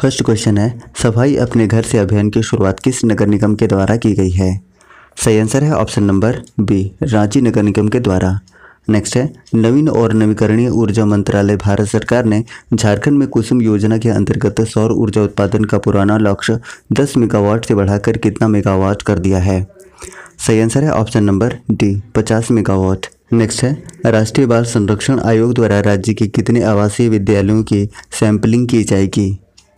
first question है सफाई अपने घर से अभियान की शुरुआत किस नगर निगम के द्वारा की गई है सही आंसर है option number B Ranchi Nagar Nigam के द्वारा नेक्स्ट है नवीन और नवीकरणीय ऊर्जा मंत्रालय भारत सरकार ने झारखंड में कुसुम योजना के अंतर्गत सौर ऊर्जा उत्पादन का पुराना लक्ष्य 10 मेगावाट से बढ़ाकर कितना मेगावाट कर दिया है सही आंसर है option number D 50 megawatt next है राष्ट्रीय बाल संरक्षण आयोग द्वारा राज्य के कितने आवासीय विद्यालयों की सैंपलिंग की जाएगी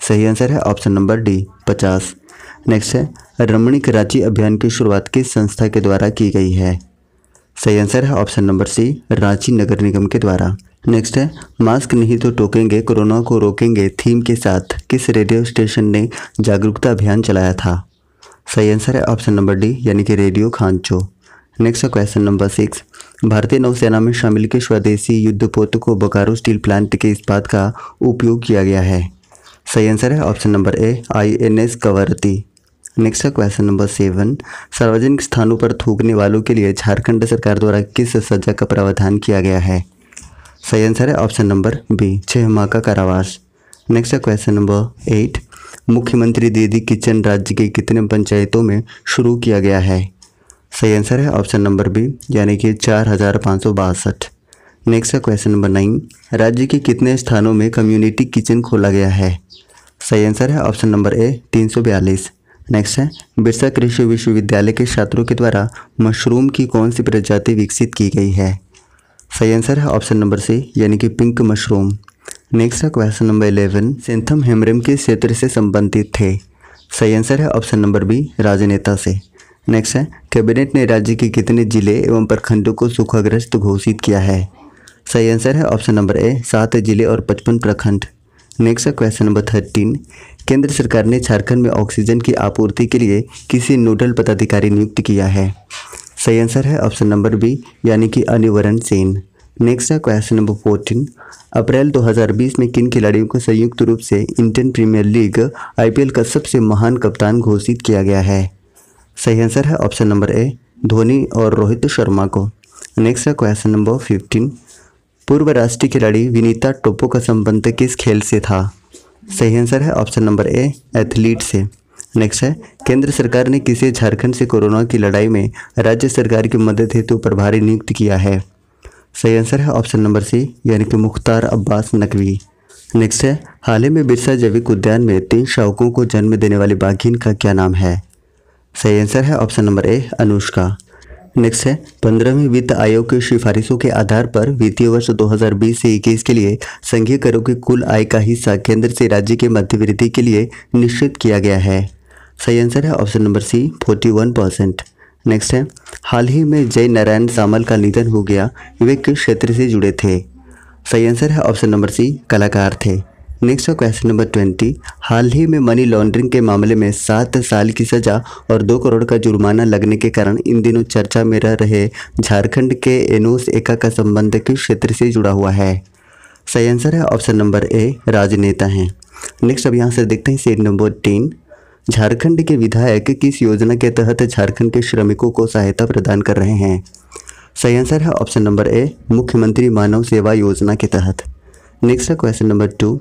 सही आंसर है ऑप्शन नंबर डी पचास नेक्स्ट है रमणीक रांची अभियान की शुरुआत किस संस्था के द्वारा की गई है सही आंसर है option number C Ranchi Nagar Nigam के द्वारा नेक्स्ट है मास्क नहीं तो टोकेंगे कोरोना को रोकेंगे थीम के साथ किस रेडियो स्टेशन ने जागरूकता अभियान चलाया था सही आंसर है ऑप्शन नंबर डी यानी कि radio Khancho next question number six भारतीय नौसेना में शामिल के स्वदेशी युद्धपोत को बोकारो स्टील प्लांट के इस्पात का उपयोग किया गया है सही आंसर है option number A I N S Kavaratti next है क्वेश्चन नंबर सेवन सार्वजनिक स्थानों पर थूकने वालों के लिए झारखंड सरकार द्वारा किस सजा का प्रावधान किया गया है सही आंसर है ऑप्शन नंबर बी छः माह का कारावास नेक्स्ट है क्वेश्चन नंबर एट मुख्यमंत्री दीदी किचन राज्य के कितने पंचायतों में शुरू किया गया है सही आंसर है ऑप्शन नंबर बी यानी कि चार हज़ार पाँच सौ बासठ नेक्स्ट का क्वेश्चन नंबर नाइन राज्य के कितने स्थानों में कम्युनिटी किचन खोला गया है सही आंसर है ऑप्शन नंबर ए तीन सौ बयालीस नेक्स्ट है बिरसा कृषि विश्वविद्यालय के छात्रों के द्वारा मशरूम की कौन सी प्रजाति विकसित की गई है सही आंसर है ऑप्शन नंबर सी यानी कि पिंक मशरूम नेक्स्ट है क्वेश्चन नंबर इलेवन सेंथम हेमरम के क्षेत्र से संबंधित थे सही आंसर है ऑप्शन नंबर बी राजनेता से नेक्स्ट है कैबिनेट ने राज्य के कितने जिले एवं प्रखंडों को सूखाग्रस्त घोषित किया है सही आंसर है ऑप्शन नंबर ए सात जिले और पचपन प्रखंड नेक्स्ट है क्वेश्चन नंबर थर्टीन केंद्र सरकार ने झारखंड में ऑक्सीजन की आपूर्ति के लिए किसी नोडल पदाधिकारी नियुक्त किया है सही आंसर है ऑप्शन नंबर बी यानी कि अनिवरण सेन नेक्स्ट है क्वेश्चन नंबर फोर्टीन अप्रैल 2020 में किन खिलाड़ियों को संयुक्त रूप से इंडियन प्रीमियर लीग आईपीएल का सबसे महान कप्तान घोषित किया गया है सही आंसर है ऑप्शन नंबर ए धोनी और रोहित शर्मा को नेक्स्ट है क्वेश्चन नंबर फिफ्टीन पूर्व राष्ट्रीय खिलाड़ी विनीता टोपो का संबंध किस खेल से था सही आंसर है ऑप्शन नंबर ए एथलीट से नेक्स्ट है केंद्र सरकार ने किसे झारखंड से कोरोना की लड़ाई में राज्य सरकार की मदद हेतु प्रभारी नियुक्त किया है सही आंसर है ऑप्शन नंबर सी यानी कि मुख्तार अब्बास नकवी नेक्स्ट है हाल ही में बिरसा जैविक उद्यान में तीन शावकों को जन्म देने वाली बाघिन का क्या नाम है सही आंसर है option number A Anushka next है पंद्रहवें वित्त आयोग की सिफारिशों के आधार पर वित्तीय वर्ष 2020 से 21 के लिए संघीय करों के कुल आय का हिस्सा केंद्र से राज्य के वृद्धि के लिए निश्चित किया गया है सही आंसर है option number C 41 percent next है हाल ही में जय नारायण सामल का निधन हो गया वे किस क्षेत्र से जुड़े थे सही आंसर है ऑप्शन नंबर सी कलाकार थे नेक्स्ट क्वेश्चन नंबर ट्वेंटी हाल ही में मनी लॉन्ड्रिंग के मामले में सात साल की सजा और दो करोड़ का जुर्माना लगने के कारण इन दिनों चर्चा में रह रहे झारखंड के एनोस एका का संबंध किस क्षेत्र से जुड़ा हुआ है सही आंसर है ऑप्शन नंबर ए राजनेता हैं नेक्स्ट अब यहाँ से देखते हैं सेट नंबर तीन झारखंड के विधायक किस योजना के तहत झारखंड के श्रमिकों को सहायता प्रदान कर रहे हैं सही आंसर है ऑप्शन नंबर ए मुख्यमंत्री मानव सेवा योजना के तहत नेक्स्ट है क्वेश्चन नंबर टू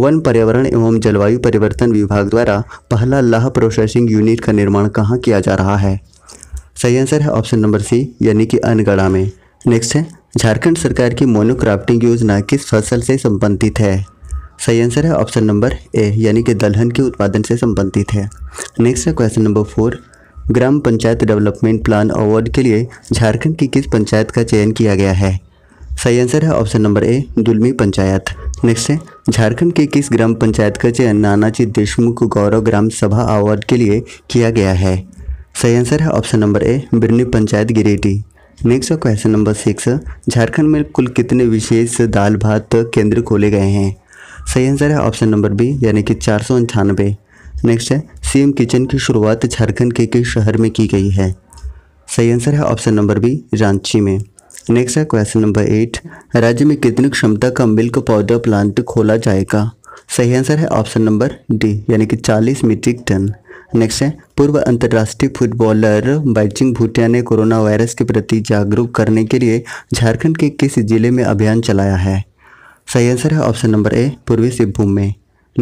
वन पर्यावरण एवं जलवायु परिवर्तन विभाग द्वारा पहला लाह प्रोसेसिंग यूनिट का निर्माण कहाँ किया जा रहा है सही आंसर है ऑप्शन नंबर सी यानी कि अनगढ़ा में नेक्स्ट है झारखंड सरकार की मोनोक्राफ्टिंग योजना किस फसल से संबंधित है सही आंसर है ऑप्शन नंबर ए यानी कि दलहन के उत्पादन से संबंधित है नेक्स्ट है question number four gram panchayat development plan award के लिए झारखंड की किस पंचायत का चयन किया गया है सही आंसर है option number A Dulmi panchayat next है झारखंड के किस ग्राम पंचायत का चयन नानाजी देशमुख गौरव ग्राम सभा अवार्ड के लिए किया गया है सही आंसर है option number A Birni panchayat Giridih next question number six Jharkhand में कुल कितने विशेष दाल भात केंद्र खोले गए हैं सही आंसर है ऑप्शन नंबर बी यानी कि चार सौ अंठानवे नेक्स्ट है सीएम किचन की शुरुआत झारखंड के किस शहर में की गई है सही आंसर है ऑप्शन नंबर बी रांची में नेक्स्ट है क्वेश्चन नंबर एट राज्य में कितनी क्षमता का मिल्क पाउडर प्लांट खोला जाएगा सही आंसर है ऑप्शन नंबर डी यानी कि 40 मीट्रिक टन नेक्स्ट है पूर्व अंतर्राष्ट्रीय फुटबॉलर बाइचिंग भूटिया ने कोरोना वायरस के प्रति जागरूक करने के लिए झारखंड के किस जिले में अभियान चलाया है सही आंसर है ऑप्शन नंबर ए पूर्वी सिंहभूम में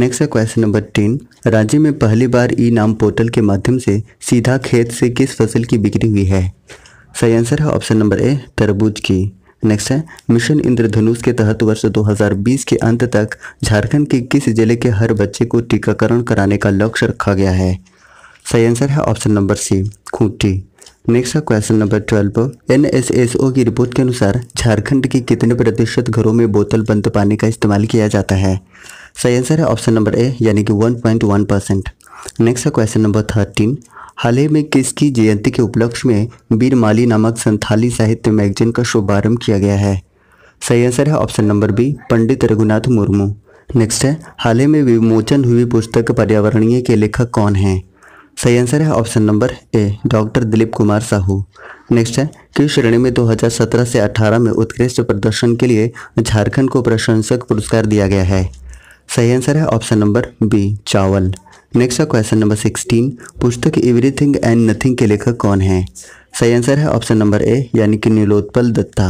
नेक्स्ट है क्वेश्चन नंबर तीन राज्य में पहली बार ई नाम पोर्टल के माध्यम से सीधा खेत से किस फसल की बिक्री हुई है सही आंसर है ऑप्शन नंबर ए तरबूज की नेक्स्ट है मिशन इंद्रधनुष के तहत वर्ष 2020 के अंत तक झारखंड के किस जिले के हर बच्चे को टीकाकरण कराने का लक्ष्य रखा गया है सही आंसर है option number C Khunti next है क्वेश्चन नंबर ट्वेल्व एन की रिपोर्ट के अनुसार झारखंड के कितने प्रतिशत घरों में बोतल बंद पानी का इस्तेमाल किया जाता है सही आंसर है ऑप्शन नंबर ए यानी कि वन परसेंट नेक्स्ट है क्वेश्चन नंबर थर्टीन हाल ही में किसकी जयंती के उपलक्ष्य में बीर माली नामक संथाली साहित्य मैगजीन का शुभारंभ किया गया है सही आंसर है option number B Pandit Raghunath Murmu next है हाल ही में विमोचन हुई पुस्तक पर्यावरणीय के लेखक कौन हैं सही आंसर है option number A doctor Dilip Kumar Sahu next है किस श्रेणी में 2017 से 18 में उत्कृष्ट प्रदर्शन के लिए झारखंड को प्रशंसक पुरस्कार दिया गया है सही आंसर है ऑप्शन नंबर बी चावल नेक्स्ट है क्वेश्चन नंबर सिक्सटीन पुस्तक एवरीथिंग एंड नथिंग के लेखक कौन है सही आंसर है ऑप्शन नंबर ए यानी कि नीलोत्पल दत्ता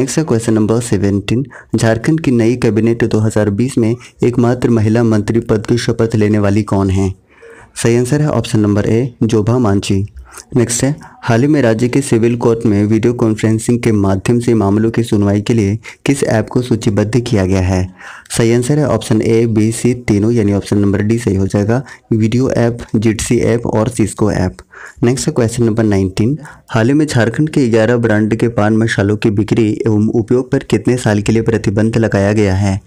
नेक्स्ट है क्वेश्चन नंबर सेवेंटीन झारखंड की नई कैबिनेट 2020 में एकमात्र महिला मंत्री पद की शपथ लेने वाली कौन है सही आंसर है option number A Jobha Manjhi next है हाल ही में राज्य के सिविल कोर्ट में वीडियो कॉन्फ्रेंसिंग के माध्यम से मामलों की सुनवाई के लिए किस ऐप को सूचीबद्ध किया गया है सही आंसर है ऑप्शन ए बी सी तीनों यानी ऑप्शन नंबर डी सही हो जाएगा वीडियो ऐप जिटसी ऐप और Cisco app next question number 19 हाल ही में झारखंड के ग्यारह ब्रांड के पान मसालों की बिक्री एवं उपयोग पर कितने साल के लिए प्रतिबंध लगाया गया है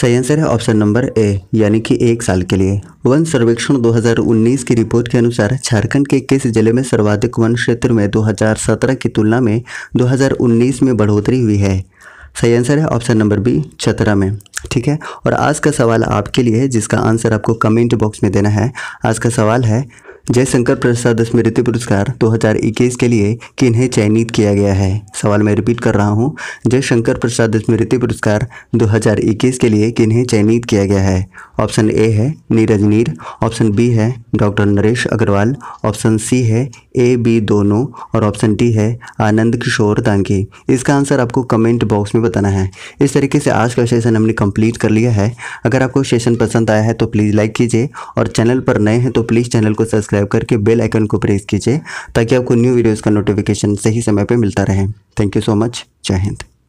सही आंसर है ऑप्शन नंबर ए यानी कि एक साल के लिए वन सर्वेक्षण 2019 की रिपोर्ट के अनुसार झारखंड के किस जिले में सर्वाधिक वन क्षेत्र में 2017 की तुलना में 2019 में बढ़ोतरी हुई है सही आंसर है ऑप्शन नंबर बी छतरा में ठीक है और आज का सवाल आपके लिए है जिसका आंसर आपको कमेंट बॉक्स में देना है आज का सवाल है जयशंकर प्रसाद स्मृति पुरस्कार 2021 के लिए किन्हें चयनित किया गया है सवाल मैं रिपीट कर रहा हूँ जयशंकर प्रसाद स्मृति पुरस्कार 2021 के लिए किन्हें चयनित किया गया है ऑप्शन ए है नीरज नीर ऑप्शन बी है doctor Naresh Agarwal option C है ए बी दोनों और ऑप्शन डी है आनंद किशोर दांगी इसका आंसर आपको कमेंट बॉक्स में बताना है इस तरीके से आज का सेशन हमने कंप्लीट कर लिया है अगर आपको सेशन पसंद आया है तो प्लीज़ लाइक कीजिए और चैनल पर नए हैं तो प्लीज़ चैनल को सब्सक्राइब सब्सक्राइब करके बेल आइकन को प्रेस कीजिए ताकि आपको न्यू वीडियोज़ का नोटिफिकेशन सही समय पर मिलता रहे थैंक यू सो मच जय हिंद